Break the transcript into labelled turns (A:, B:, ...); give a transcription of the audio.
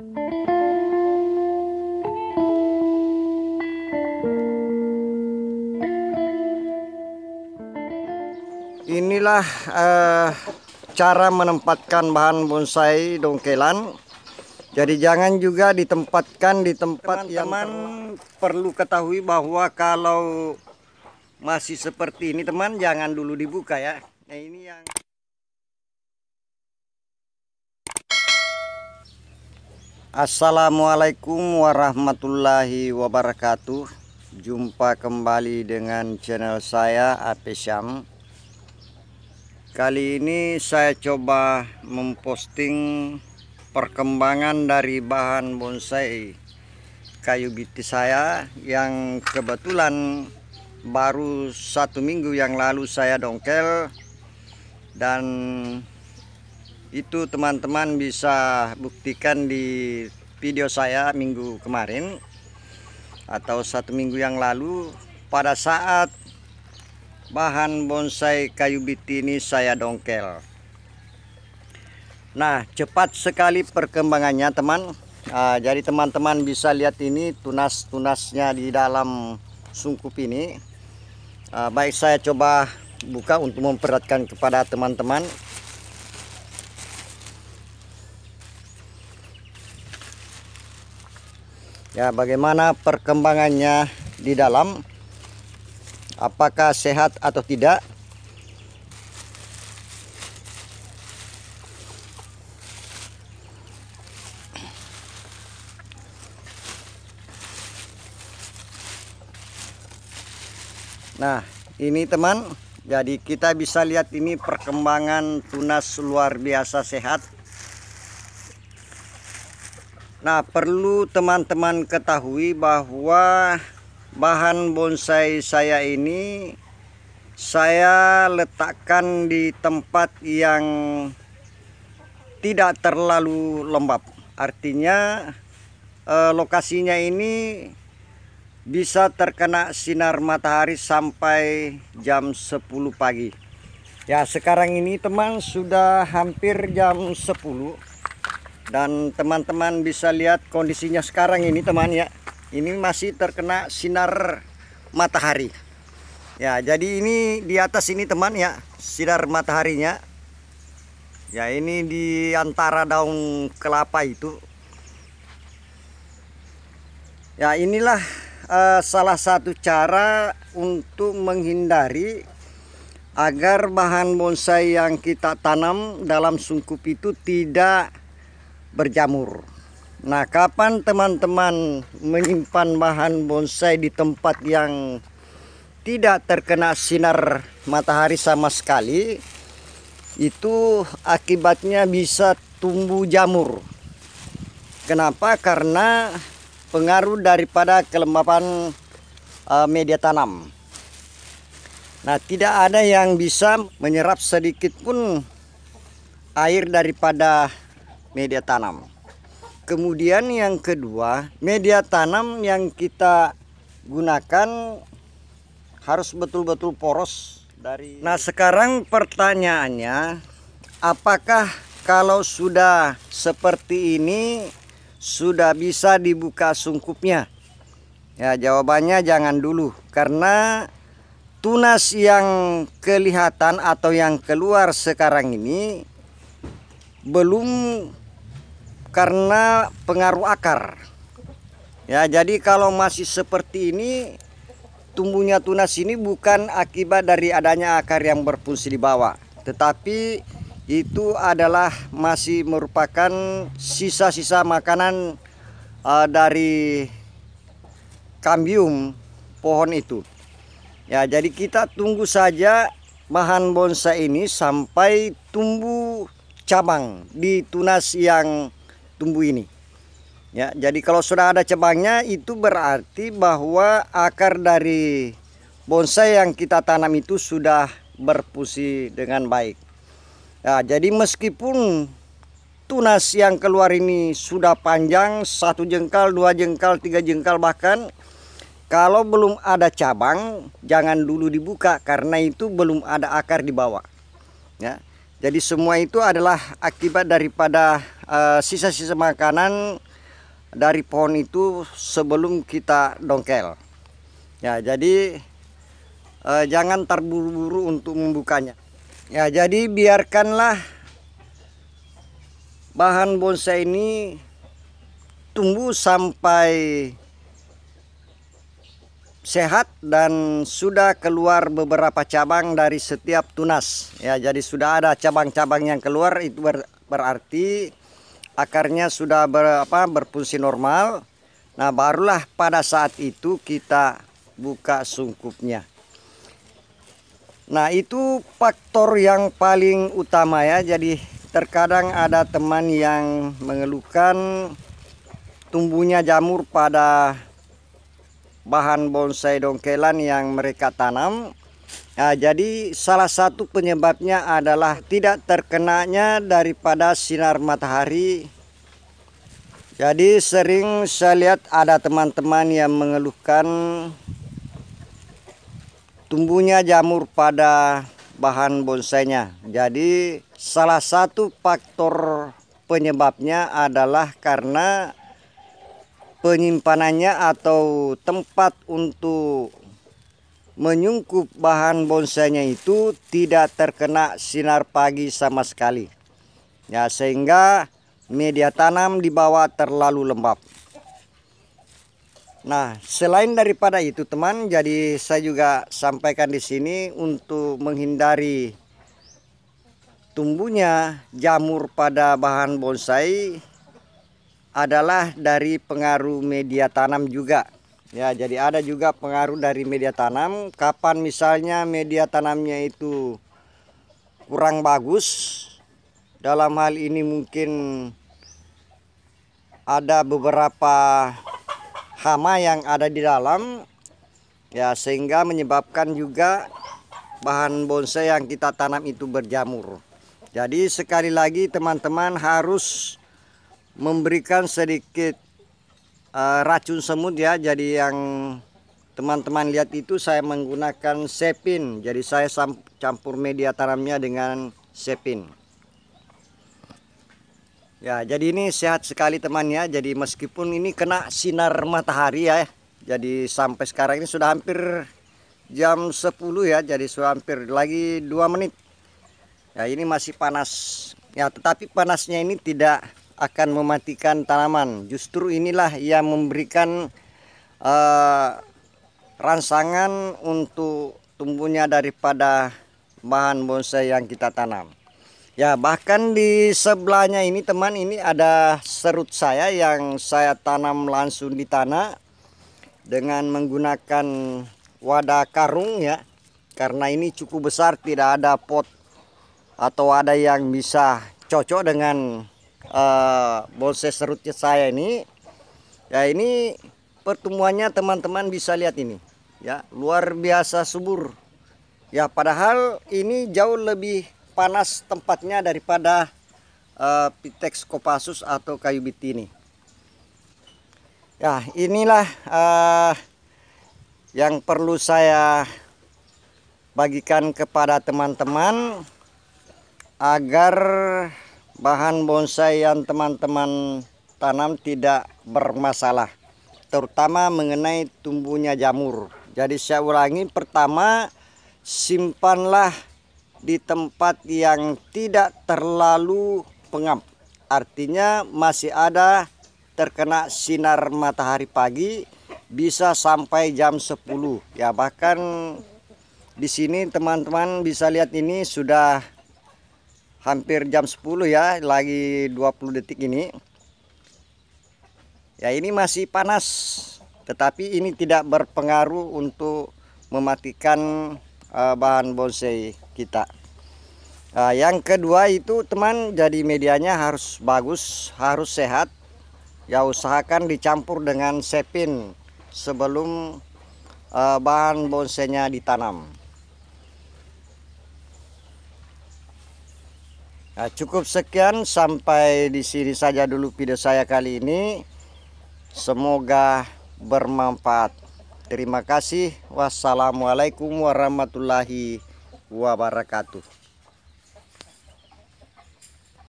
A: Inilah uh, cara menempatkan bahan bonsai dongkelan. Jadi jangan juga ditempatkan di tempat Teman-teman yang perlu ketahui bahwa kalau masih seperti ini teman jangan dulu dibuka ya. Nah ini yang Assalamualaikum warahmatullahi wabarakatuh Jumpa kembali dengan channel saya Apesyam Kali ini saya coba memposting perkembangan dari bahan bonsai kayu biti saya Yang kebetulan baru satu minggu yang lalu saya dongkel Dan itu teman-teman bisa buktikan di video saya minggu kemarin atau satu minggu yang lalu pada saat bahan bonsai kayu biti ini saya dongkel nah cepat sekali perkembangannya teman nah, jadi teman-teman bisa lihat ini tunas-tunasnya di dalam sungkup ini nah, baik saya coba buka untuk memperhatikan kepada teman-teman ya bagaimana perkembangannya di dalam apakah sehat atau tidak Nah ini teman jadi kita bisa lihat ini perkembangan tunas luar biasa sehat Nah perlu teman-teman ketahui bahwa bahan bonsai saya ini saya letakkan di tempat yang tidak terlalu lembab artinya eh, lokasinya ini bisa terkena sinar matahari sampai jam 10 pagi ya sekarang ini teman sudah hampir jam 10 dan teman-teman bisa lihat kondisinya sekarang ini teman ya ini masih terkena sinar matahari ya jadi ini di atas ini teman ya sinar mataharinya ya ini di antara daun kelapa itu ya inilah uh, salah satu cara untuk menghindari agar bahan bonsai yang kita tanam dalam sungkup itu tidak berjamur. Nah, kapan teman-teman menyimpan bahan bonsai di tempat yang tidak terkena sinar matahari sama sekali, itu akibatnya bisa tumbuh jamur. Kenapa? Karena pengaruh daripada kelembapan uh, media tanam. Nah, tidak ada yang bisa menyerap sedikit pun air daripada media tanam. Kemudian yang kedua, media tanam yang kita gunakan harus betul-betul poros dari Nah, sekarang pertanyaannya apakah kalau sudah seperti ini sudah bisa dibuka sungkupnya? Ya, jawabannya jangan dulu karena tunas yang kelihatan atau yang keluar sekarang ini belum karena pengaruh akar. Ya, jadi kalau masih seperti ini tumbuhnya tunas ini bukan akibat dari adanya akar yang berfungsi di bawah, tetapi itu adalah masih merupakan sisa-sisa makanan uh, dari kambium pohon itu. Ya, jadi kita tunggu saja bahan bonsai ini sampai tumbuh cabang di tunas yang tumbuh ini. Ya, jadi kalau sudah ada cabangnya itu berarti bahwa akar dari bonsai yang kita tanam itu sudah berfungsi dengan baik. Ya, jadi meskipun tunas yang keluar ini sudah panjang satu jengkal, dua jengkal, tiga jengkal bahkan kalau belum ada cabang jangan dulu dibuka karena itu belum ada akar di bawah. Ya. Jadi semua itu adalah akibat daripada Eh, sisa-sisa uh, makanan dari pohon itu sebelum kita dongkel ya jadi uh, jangan terburu-buru untuk membukanya ya jadi biarkanlah bahan bonsai ini tumbuh sampai sehat dan sudah keluar beberapa cabang dari setiap tunas ya jadi sudah ada cabang-cabang yang keluar itu ber berarti akarnya sudah ber, apa, berfungsi normal nah barulah pada saat itu kita buka sungkupnya nah itu faktor yang paling utama ya jadi terkadang ada teman yang mengeluhkan tumbuhnya jamur pada bahan bonsai dongkelan yang mereka tanam Ya, jadi salah satu penyebabnya adalah tidak terkenanya daripada sinar matahari. Jadi sering saya lihat ada teman-teman yang mengeluhkan tumbuhnya jamur pada bahan bonsainya. Jadi salah satu faktor penyebabnya adalah karena penyimpanannya atau tempat untuk menyungkup bahan bonsainya itu tidak terkena sinar pagi sama sekali. Ya, sehingga media tanam di bawah terlalu lembab. Nah, selain daripada itu teman, jadi saya juga sampaikan di sini untuk menghindari tumbuhnya jamur pada bahan bonsai adalah dari pengaruh media tanam juga Ya, jadi ada juga pengaruh dari media tanam. Kapan misalnya media tanamnya itu kurang bagus, dalam hal ini mungkin ada beberapa hama yang ada di dalam, ya sehingga menyebabkan juga bahan bonsai yang kita tanam itu berjamur. Jadi sekali lagi teman-teman harus memberikan sedikit Eh, racun semut ya jadi yang teman-teman lihat itu saya menggunakan sepin jadi saya campur media tanamnya dengan sepin ya jadi ini sehat sekali temannya jadi meskipun ini kena sinar matahari ya jadi sampai sekarang ini sudah hampir jam 10 ya jadi sudah hampir lagi dua menit ya ini masih panas ya tetapi panasnya ini tidak akan mematikan tanaman. Justru inilah yang memberikan uh, rangsangan untuk tumbuhnya daripada bahan bonsai yang kita tanam. Ya, bahkan di sebelahnya ini teman ini ada serut saya yang saya tanam langsung di tanah dengan menggunakan wadah karung ya. Karena ini cukup besar tidak ada pot atau ada yang bisa cocok dengan uh, eh, bonsai serutnya saya ini ya ini pertumbuhannya teman-teman bisa lihat ini ya luar biasa subur ya padahal ini jauh lebih panas tempatnya daripada uh, pitex copasus atau kayu biti ini ya inilah uh, yang perlu saya bagikan kepada teman-teman agar bahan bonsai yang teman-teman tanam tidak bermasalah terutama mengenai tumbuhnya jamur jadi saya ulangi pertama simpanlah di tempat yang tidak terlalu pengap artinya masih ada terkena sinar matahari pagi bisa sampai jam 10 ya bahkan di sini teman-teman bisa lihat ini sudah hampir jam 10 ya lagi 20 detik ini ya ini masih panas tetapi ini tidak berpengaruh untuk mematikan uh, bahan bonsai kita uh, yang kedua itu teman jadi medianya harus bagus harus sehat ya usahakan dicampur dengan sepin sebelum uh, bahan bonsainya ditanam Nah, cukup sekian sampai di sini saja dulu video saya kali ini. Semoga bermanfaat. Terima kasih. Wassalamualaikum warahmatullahi wabarakatuh.